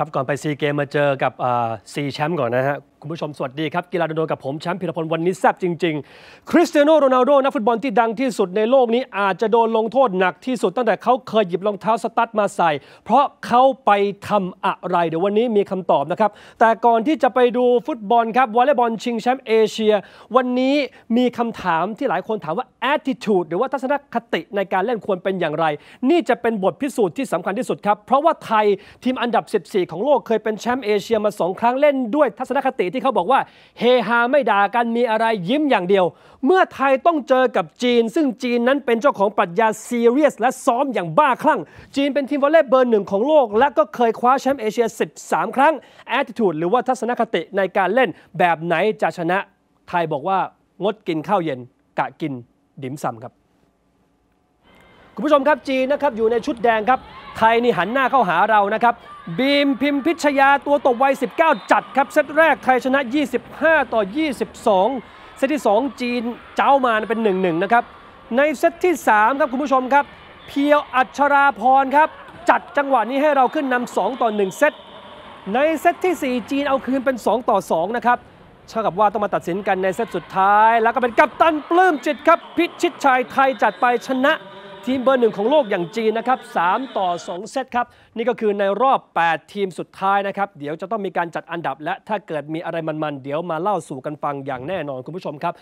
ครับ ก่อนไปซีเกมมาเจอกับซีแชมป์ก่อนนะฮะคุณผู้ชมสวัสดีครับ กีฬาโดนกับผมแชมป์พิรพลวันนี้แซ่บจริงๆ คริสเตียโนโรนัลโดนักฟุตบอลที่ดังที่สุดในโลกนี้อาจจะโดนลงโทษหนักที่สุดตั้งแต่เขาเคยหยิบรองเท้า สตั๊ดมาใส่ เพราะเขาไปทำอะไร เดี๋ยววันนี้มีคำตอบนะครับ แต่ก่อนที่จะไปดูฟุตบอลครับวอลเลย์บอลชิงแชมป์เอเชีย วันนี้มีคำถามที่หลายคนถามว่า attitude หรือว่าทัศนคติในการเล่นควรเป็นอย่างไร นี่จะเป็นบทพิสูจน์ที่สำคัญที่สุดครับเพราะว่าไทยทีมอันดับ 14 ของโลกเคยเป็นแชมป์เอเชียมา2ครั้งเล่นด้วยทัศนคติที่เขาบอกว่าเฮฮาไม่ด่ากันมีอะไรยิ้มอย่างเดียว เมื่อไทยต้องเจอกับจีน ซึ่งจีนนั้นเป็นเจ้าของปรัชญาซีเรียส และซ้อมอย่างบ้าคลั่งจีนเป็นทีมวอลเลย์เบอร์หนึ่งของโลก และก็เคยคว้าแชมป์เอเชีย 13 ครั้ง แอติทูดหรือว่าทัศนคติในการเล่นแบบไหนจะชนะ ไทยบอกว่างดกินข้าวเย็นกะกินดิมซำครับ คุณผู้ชมครับจีนนะครับอยู่ในชุดแดงครับไทยนี่หันหน้าเข้าหาเรานะครับ บีมพิมพิชยาตัวตบวัย19 จัดครับเซตแรกไทยชนะ 25 ต่อ 22เซตที่ 2 จีนเจ้ามานเป็น 1-1นะครับ ในเซตที่ 3 ครับคุณผู้ชมครับ เพียวอัชราพรครับ จัดจังหวะนี้ให้เราขึ้นนำ2ต่อ 1 เซตในเซตที่ 4 จีนเอาคืนเป็น 2 ต่อ 2 นะครับเท่ากับว่าต้องมาตัดสินกันในเซตสุดท้าย แล้วก็เป็นกัปตันปลื้มจิตครับพิชิตชัยไทยจัดไปชนะทีมเบอร์หนึ่งของโลกอย่างจีนนะครับ 3 ต่อ 2 เซตครับ นี่ก็คือในรอบ 8 ทีมสุดท้ายนะครับ เดี๋ยวจะต้องมีการจัดอันดับและถ้าเกิดมีอะไรมัน ๆ เดี๋ยวมาเล่าสู่กันฟังอย่างแน่นอน คุณผู้ชมครับ